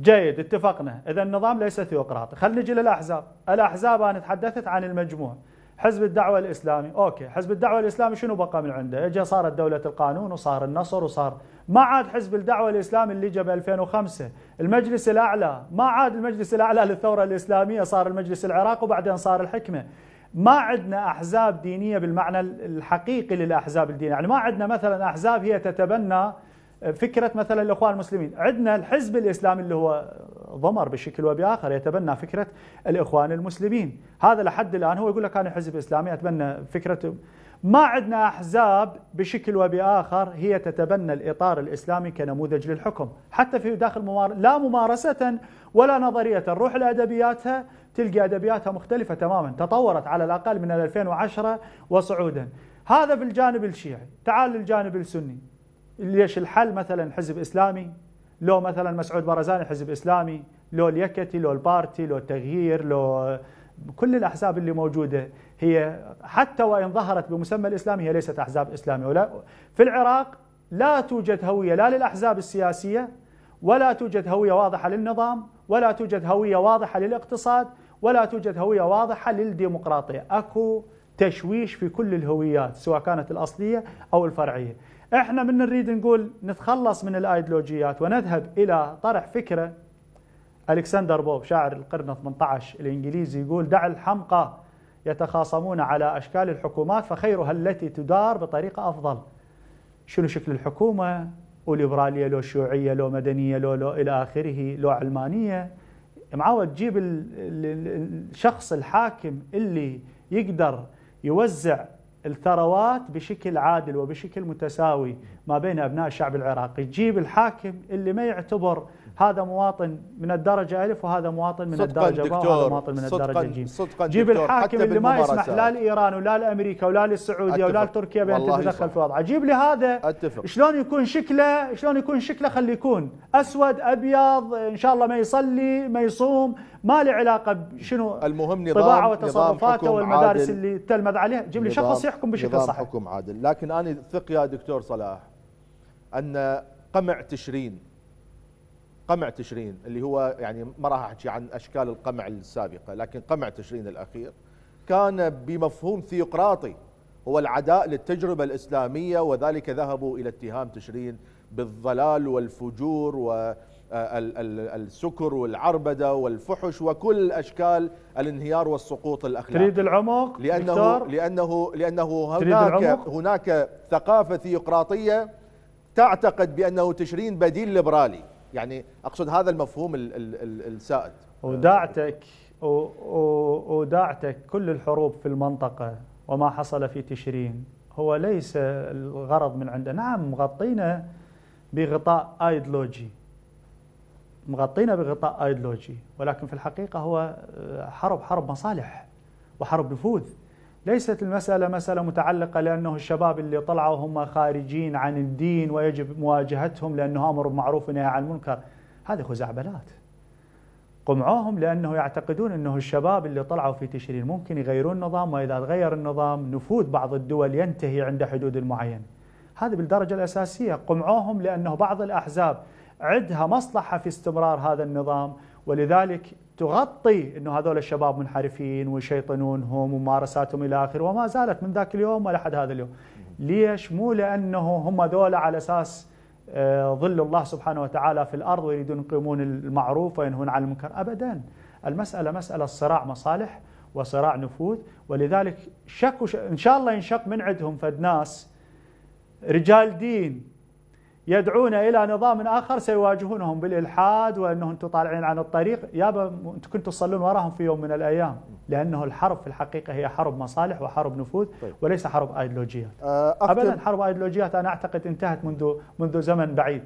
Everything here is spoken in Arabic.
جيد اتفقنا اذا النظام ليس ثيوقراطي خلينا نجي للاحزاب الاحزاب انا تحدثت عن المجموع حزب الدعوه الاسلامي اوكي حزب الدعوه الاسلامي شنو بقى من عنده اجى صارت دوله القانون وصار النصر وصار ما عاد حزب الدعوه الاسلامي اللي جاء ب 2005 المجلس الاعلى ما عاد المجلس الاعلى للثوره الاسلاميه صار المجلس العراقي وبعدين صار الحكمه ما عندنا احزاب دينيه بالمعنى الحقيقي للاحزاب الدينيه يعني ما عندنا مثلا احزاب هي تتبنى فكرة مثلا الإخوان المسلمين عندنا الحزب الإسلامي اللي هو ضمر بشكل وبآخر يتبنى فكرة الإخوان المسلمين هذا لحد الآن هو يقول لك أنا حزب إسلامي أتبنى فكرة ما عندنا أحزاب بشكل وبآخر هي تتبنى الإطار الإسلامي كنموذج للحكم حتى في داخل ممار... لا ممارسة ولا نظرية روح لأدبياتها تلقى أدبياتها مختلفة تماما تطورت على الأقل من 2010 وصعودا هذا في الجانب الشيعي تعال للجانب السني ليش الحل مثلا حزب اسلامي لو مثلا مسعود برزان حزب اسلامي لو اليكتي لو البارتي لو التغيير لو كل الاحزاب اللي موجوده هي حتى وان ظهرت بمسمى الاسلام هي ليست احزاب اسلاميه ولا في العراق لا توجد هويه لا للاحزاب السياسيه ولا توجد هويه واضحه للنظام ولا توجد هويه واضحه للاقتصاد ولا توجد هويه واضحه للديمقراطيه اكو تشويش في كل الهويات سواء كانت الاصليه او الفرعيه. احنا من نريد نقول نتخلص من الايديولوجيات ونذهب الى طرح فكره الكسندر بوب شاعر القرن 18 الانجليزي يقول دع الحمقى يتخاصمون على اشكال الحكومات فخيرها التي تدار بطريقه افضل. شنو شكل الحكومه؟ وليبراليه لو شيوعيه لو مدنيه لو لو الى اخره لو علمانيه معود تجيب الشخص الحاكم اللي يقدر يوزع الثروات بشكل عادل وبشكل متساوي ما بين ابناء الشعب العراقي، تجيب الحاكم اللي ما يعتبر هذا مواطن من الدرجة ألف وهذا مواطن من الدرجة باء وهذا مواطن من الدرجة جيم جيب الحاكم اللي ما يسمح لا لإيران ولا لأمريكا ولا للسعودية ولا لتركيا بأن تتدخل في وضعه جيب لي هذا أتفق. شلون يكون شكله شلون يكون شكله خلي يكون أسود أبيض إن شاء الله ما يصلي ما يصوم ما له علاقة بشنو المهم نظام طباعه وتصرفاته والمدارس اللي تلمذ عليها جيب لي شخص يحكم بشكل صحيح حكم عادل لكن أنا ثق يا دكتور صلاح أن قمع تشرين قمع تشرين اللي هو يعني ما راح احكي عن اشكال القمع السابقه لكن قمع تشرين الاخير كان بمفهوم ثيوقراطي هو العداء للتجربه الاسلاميه وذلك ذهبوا الى اتهام تشرين بالضلال والفجور والسكر آه، والعربده والفحش وكل اشكال الانهيار والسقوط الاخلاقي تريد العمق لانه بكتار. لانه لانه هناك هناك ثقافه ثيوقراطيه تعتقد بانه تشرين بديل ليبرالي يعني اقصد هذا المفهوم السائد وداعتك وداعتك كل الحروب في المنطقه وما حصل في تشرين هو ليس الغرض من عنده نعم مغطينا بغطاء ايديولوجي مغطينا بغطاء ايديولوجي ولكن في الحقيقه هو آه، حرب حرب مصالح وحرب نفوذ ليست المسألة مسألة متعلقة لأنه الشباب اللي طلعوا هم خارجين عن الدين ويجب مواجهتهم لأنه أمر بالمعروف ونهي عن المنكر هذه خزعبلات قمعوهم لأنه يعتقدون أنه الشباب اللي طلعوا في تشرين ممكن يغيرون النظام وإذا تغير النظام نفوذ بعض الدول ينتهي عند حدود المعين هذه بالدرجة الأساسية قمعوهم لأنه بعض الأحزاب عندها مصلحة في استمرار هذا النظام ولذلك تغطي انه هذول الشباب منحرفين ويشيطنونهم وممارساتهم الى اخره وما زالت من ذاك اليوم ولحد هذا اليوم. ليش؟ مو لانه هم ذولا على اساس آه، ظل الله سبحانه وتعالى في الارض ويريدون يقيمون المعروف وينهون عن المنكر ابدا. المساله مساله صراع مصالح وصراع نفوذ ولذلك شك ان شاء الله ينشق من عندهم فد ناس رجال دين يدعون الى نظام اخر سيواجهونهم بالالحاد وانهم تطالعين طالعين عن الطريق يابا انتم كنتوا تصلون وراهم في يوم من الايام لانه الحرب في الحقيقه هي حرب مصالح وحرب نفوذ طيب. وليس حرب ايديولوجيات آه، ابدا حرب ايديولوجيات انا اعتقد انتهت منذ منذ زمن بعيد